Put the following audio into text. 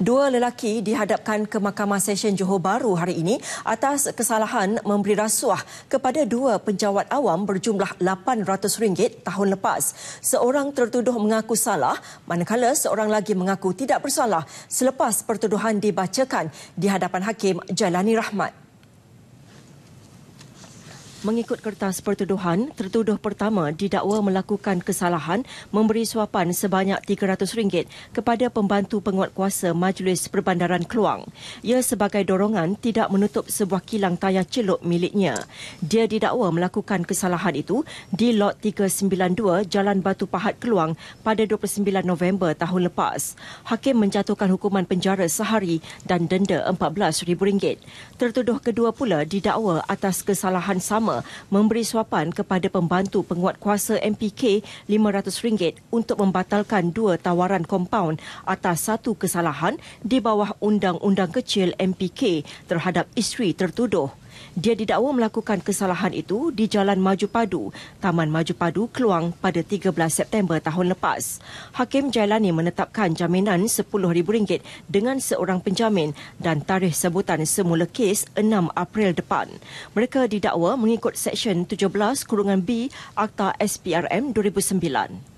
Dua lelaki dihadapkan ke Mahkamah Sesyen Johor Baru hari ini atas kesalahan memberi rasuah kepada dua penjawat awam berjumlah RM800 tahun lepas. Seorang tertuduh mengaku salah manakala seorang lagi mengaku tidak bersalah selepas pertuduhan dibacakan di hadapan Hakim Jalani Rahmat. Mengikut kertas pertuduhan, tertuduh pertama didakwa melakukan kesalahan memberi suapan sebanyak RM300 kepada pembantu penguat kuasa Majlis Perbandaran Keluang. Ia sebagai dorongan tidak menutup sebuah kilang tayar celup miliknya. Dia didakwa melakukan kesalahan itu di lot 392 Jalan Batu Pahat Keluang pada 29 November tahun lepas. Hakim menjatuhkan hukuman penjara sehari dan denda RM14,000. Tertuduh kedua pula didakwa atas kesalahan sama bersama memberi suapan kepada pembantu penguat kuasa MPK RM500 untuk membatalkan dua tawaran kompaun atas satu kesalahan di bawah Undang-Undang Kecil MPK terhadap isteri tertuduh. Dia didakwa melakukan kesalahan itu di Jalan Maju Padu, Taman Maju Padu, Keluang pada 13 September tahun lepas. Hakim Jailani menetapkan jaminan RM10,000 dengan seorang penjamin dan tarikh sebutan semula kes 6 April depan. Mereka didakwa mengikut Seksyen 17 Kurungan B Akta SPRM 2009.